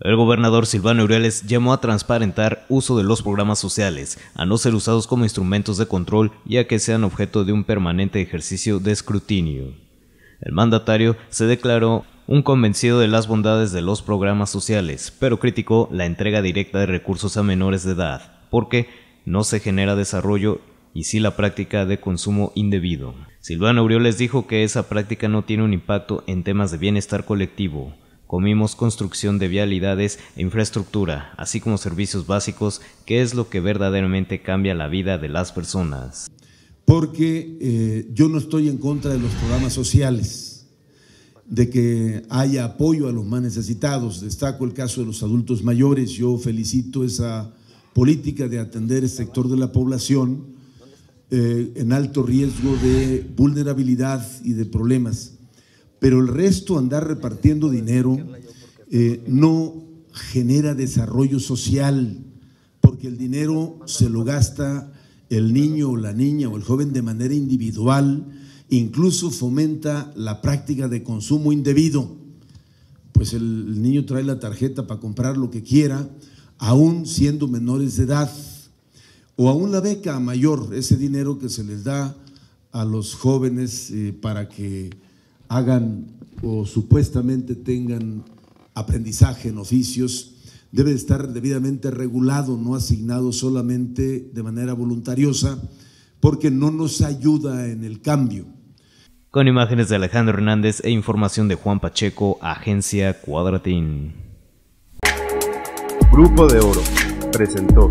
El gobernador Silvano Urioles llamó a transparentar uso de los programas sociales, a no ser usados como instrumentos de control, y a que sean objeto de un permanente ejercicio de escrutinio. El mandatario se declaró un convencido de las bondades de los programas sociales, pero criticó la entrega directa de recursos a menores de edad, porque no se genera desarrollo y sí la práctica de consumo indebido. Silvano Aureoles dijo que esa práctica no tiene un impacto en temas de bienestar colectivo, comimos construcción de vialidades e infraestructura, así como servicios básicos, que es lo que verdaderamente cambia la vida de las personas. Porque eh, yo no estoy en contra de los programas sociales, de que haya apoyo a los más necesitados. Destaco el caso de los adultos mayores, yo felicito esa política de atender el sector de la población eh, en alto riesgo de vulnerabilidad y de problemas. Pero el resto, andar repartiendo dinero, eh, no genera desarrollo social, porque el dinero se lo gasta el niño o la niña o el joven de manera individual, incluso fomenta la práctica de consumo indebido. Pues el niño trae la tarjeta para comprar lo que quiera, aún siendo menores de edad, o aún la beca mayor, ese dinero que se les da a los jóvenes eh, para que hagan o supuestamente tengan aprendizaje en oficios, debe estar debidamente regulado, no asignado solamente de manera voluntariosa, porque no nos ayuda en el cambio. Con imágenes de Alejandro Hernández e información de Juan Pacheco, Agencia Cuadratín. Grupo de Oro presentó.